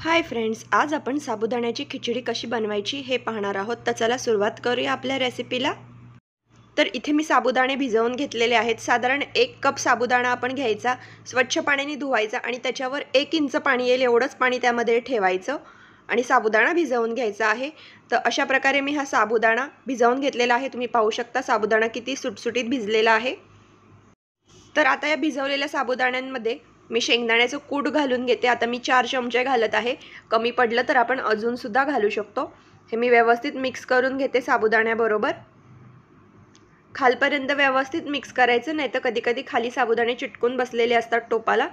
hi friends आज आपण साबुदाण्याची खिचडी कशी बनवायची हे पाहणार आहोत तर चला सुरुवात करूया आपल्या रेसिपीला तर इथे मी साबुदाणे भिजवून घेतलेले आहेत साधारण एक कप साबुदाणा आपण घ्यायचा स्वच्छ पाण्याने धुवायचा आणि त्याच्यावर एक इंच पाणी येईल एवढंच पाणी त्यामध्ये ठेवायचं आणि साबुदाणा भिजवून घ्यायचा आहे तर अशा प्रकारे मी हा साबुदाणा भिजवून घेतलेला आहे तुम्ही पाहू शकता साबुदाणा किती सुटसुटीत भिजलेला आहे तर आता या भिजवलेल्या साबुदाण्यांमध्ये मी शेंगदाण्याचं कूट घालून घेते आता मी चार चमचे घालत आहे कमी पडलं तर आपण अजूनसुद्धा घालू शकतो हे मी व्यवस्थित मिक्स करून घेते साबुदाण्याबरोबर खालपर्यंत व्यवस्थित मिक्स करायचं नाही तर कधीकधी खाली साबुदाणे चिटकून बसलेले असतात टोपाला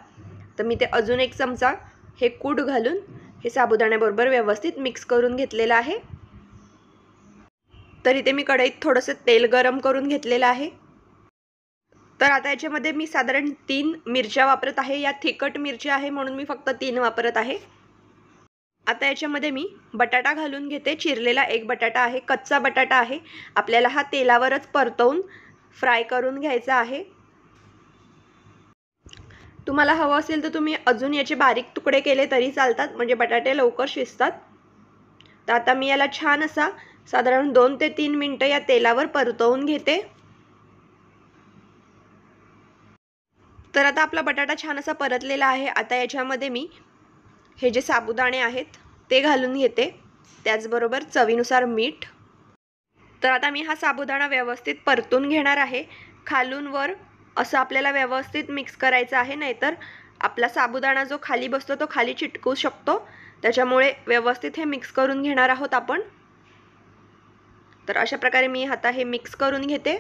तर मी ते अजून एक चमचा हे कूट घालून हे साबुदाण्याबरोबर व्यवस्थित मिक्स करून घेतलेलं आहे तर इथे मी कढईत थोडंसं तेल गरम करून घेतलेलं आहे तर आता याच्यामध्ये मी साधारण तीन मिरच्या वापरत आहे या थिकट मिरच्या आहे म्हणून मी फक्त तीन वापरत आहे आता याच्यामध्ये मी बटाटा घालून घेते चिरलेला एक बटाटा आहे कच्चा बटाटा आहे आपल्याला हा तेलावरच परतवून फ्राय करून घ्यायचा आहे तुम्हाला हवं असेल तर तुम्ही अजून याचे बारीक तुकडे केले तरी चालतात म्हणजे बटाटे लवकर शिजतात तर आता मी याला छान असा साधारण दोन ते तीन मिनटं या तेलावर परतवून घेते तर आता आपला बटाटा छान असा परतलेला आहे आता याच्यामध्ये मी हे जे साबुदाणे आहेत ते घालून घेते त्याचबरोबर चवीनुसार मीठ तर आता मी हा साबुदाणा व्यवस्थित परतून घेणार आहे खालून वर असं आपल्याला व्यवस्थित मिक्स करायचं आहे नाहीतर आपला साबुदाणा जो खाली बसतो तो खाली चिटकू शकतो त्याच्यामुळे व्यवस्थित हे मिक्स करून घेणार आहोत आपण तर अशा प्रकारे मी आता हे मिक्स करून घेते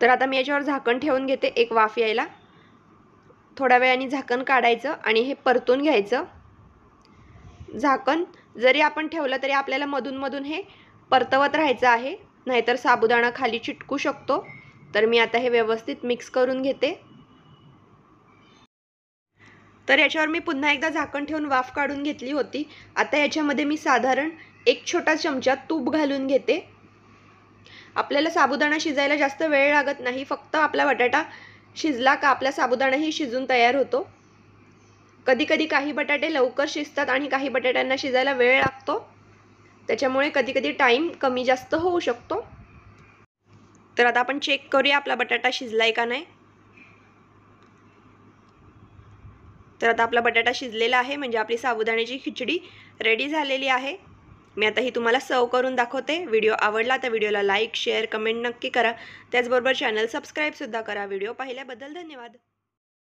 तर आता मी याच्यावर झाकण ठेवून घेते एक वाफ यायला थोड्या वेळाने झाकण काढायचं आणि हे परतून घ्यायचं झाकण जरी आपण ठेवलं तरी आपल्याला मधूनमधून हे परतवत राहायचं आहे नाहीतर साबुदाणा खाली चिटकू शकतो तर मी आता हे व्यवस्थित मिक्स करून घेते तर याच्यावर मी पुन्हा एकदा झाकण ठेवून वाफ काढून घेतली होती आता याच्यामध्ये मी साधारण एक छोटा चमचा तूप घालून घेते आपल्याला साबुदाणा शिजायला जास्त वेळ लागत नाही फक्त आपला बटाटा शिजला का आपला साबुदाणाही शिजून तयार होतो कधीकधी काही बटाटे लवकर शिजतात आणि काही बटाट्यांना शिजायला वेळ लागतो त्याच्यामुळे कधीकधी टाईम कमी जास्त होऊ शकतो तर आता आपण चेक करूया आपला बटाटा शिजलाय का नाही तर आता आपला बटाटा शिजलेला आहे म्हणजे आपली साबुदाण्याची खिचडी रेडी झालेली आहे मी आता ही तुम्हाला सर्व करून दाखवते व्हिडिओ आवडला तर व्हिडिओला लाईक शेअर कमेंट नक्की करा त्याचबरोबर चॅनल सुद्धा करा व्हिडिओ पाहिल्याबद्दल धन्यवाद